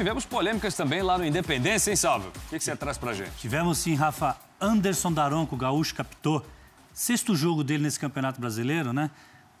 tivemos polêmicas também lá no Independência, hein, Salvo? O que, que você traz pra gente? Tivemos sim, Rafa. Anderson Daronco, gaúcho, captou. Sexto jogo dele nesse Campeonato Brasileiro, né?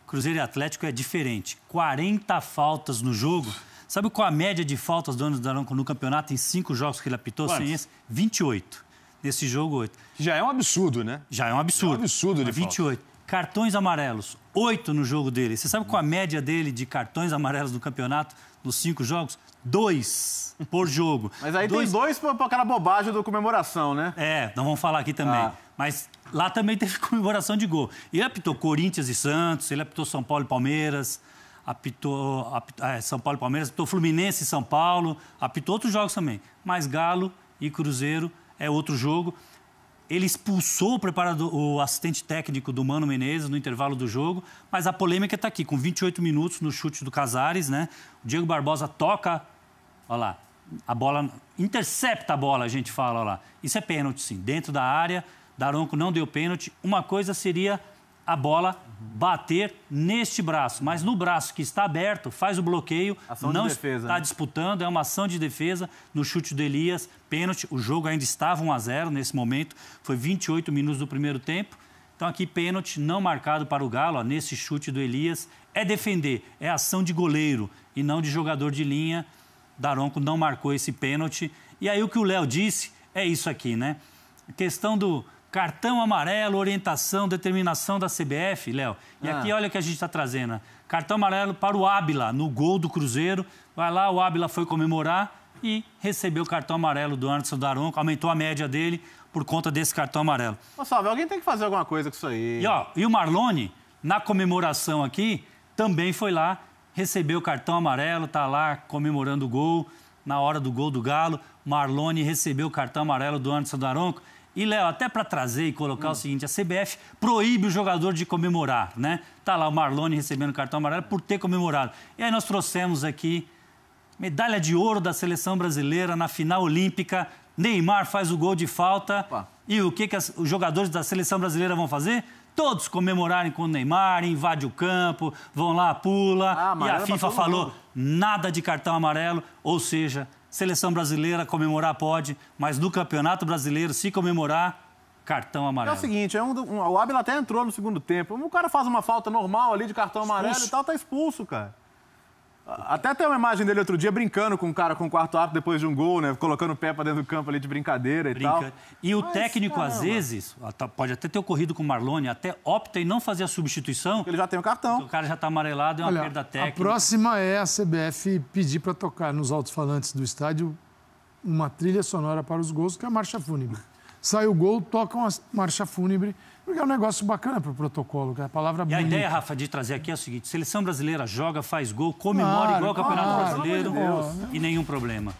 Cruzeiro e Atlético é diferente. 40 faltas no jogo. Sabe qual a média de faltas do Anderson Daronco no campeonato em cinco jogos que ele apitou? Quantos? Sem esse? 28. Nesse jogo, 8. Já é um absurdo, né? Já é um absurdo. é um absurdo de 28. Cartões amarelos, oito no jogo dele. Você sabe qual a média dele de cartões amarelos no campeonato, nos cinco jogos? Dois por jogo. Mas aí dois... tem dois por, aquela bobagem do comemoração, né? É, não vamos falar aqui também. Ah. Mas lá também teve comemoração de gol. Ele apitou Corinthians e Santos, ele apitou São Paulo e Palmeiras, apitou, apitou é, São Paulo e Palmeiras, apitou Fluminense e São Paulo, apitou outros jogos também. Mas Galo e Cruzeiro é outro jogo. Ele expulsou o, preparador, o assistente técnico do Mano Menezes no intervalo do jogo, mas a polêmica está aqui, com 28 minutos no chute do Casares, né? O Diego Barbosa toca, olha lá, a bola intercepta a bola, a gente fala, olha lá. Isso é pênalti, sim. Dentro da área, Daronco não deu pênalti. Uma coisa seria a bola bater neste braço. Mas no braço que está aberto, faz o bloqueio, ação não de defesa, está né? disputando, é uma ação de defesa no chute do Elias, pênalti. O jogo ainda estava 1 a 0 nesse momento, foi 28 minutos do primeiro tempo. Então aqui pênalti não marcado para o Galo, ó, nesse chute do Elias. É defender, é ação de goleiro e não de jogador de linha. Daronco não marcou esse pênalti. E aí o que o Léo disse é isso aqui, né? A questão do, Cartão amarelo, orientação, determinação da CBF, Léo. E ah. aqui olha o que a gente está trazendo. Né? Cartão amarelo para o Ábila, no gol do Cruzeiro. Vai lá, o Ábila foi comemorar e recebeu o cartão amarelo do Anderson Daronco, aumentou a média dele por conta desse cartão amarelo. Ô, Salve, alguém tem que fazer alguma coisa com isso aí. E, ó, e o Marlone, na comemoração aqui, também foi lá, recebeu o cartão amarelo, tá lá comemorando o gol, na hora do gol do Galo. Marlone recebeu o cartão amarelo do Anderson Daronco. E, Léo, até para trazer e colocar hum. o seguinte, a CBF proíbe o jogador de comemorar, né? Tá lá o Marlone recebendo cartão amarelo por ter comemorado. E aí nós trouxemos aqui medalha de ouro da seleção brasileira na final olímpica. Neymar faz o gol de falta. Opa. E o que, que as, os jogadores da seleção brasileira vão fazer? Todos comemorarem com o Neymar, invade o campo, vão lá, pula. Ah, e a FIFA falou nada de cartão amarelo, ou seja, Seleção brasileira comemorar pode, mas no Campeonato Brasileiro, se comemorar, cartão amarelo. É o seguinte, é um, um, o Abel até entrou no segundo tempo. O cara faz uma falta normal ali de cartão amarelo expulso. e tal, tá expulso, cara. Até tem uma imagem dele outro dia brincando com um cara com o quarto árbitro depois de um gol, né? Colocando o pé para dentro do campo ali de brincadeira e Brinca. tal. E o Mas, técnico, caramba. às vezes, pode até ter ocorrido com o Marlone, até opta em não fazer a substituição. Porque ele já tem o cartão. O cara já está amarelado, é uma Olha, perda técnica. A próxima é a CBF pedir para tocar nos alto-falantes do estádio uma trilha sonora para os gols, que é a marcha fúnebre sai o gol, toca uma marcha fúnebre, porque é um negócio bacana para o protocolo, que é a palavra E bonita. a ideia, Rafa, de trazer aqui é o seguinte, seleção brasileira joga, faz gol, comemora claro, igual o Campeonato Brasileiro, e nenhum problema.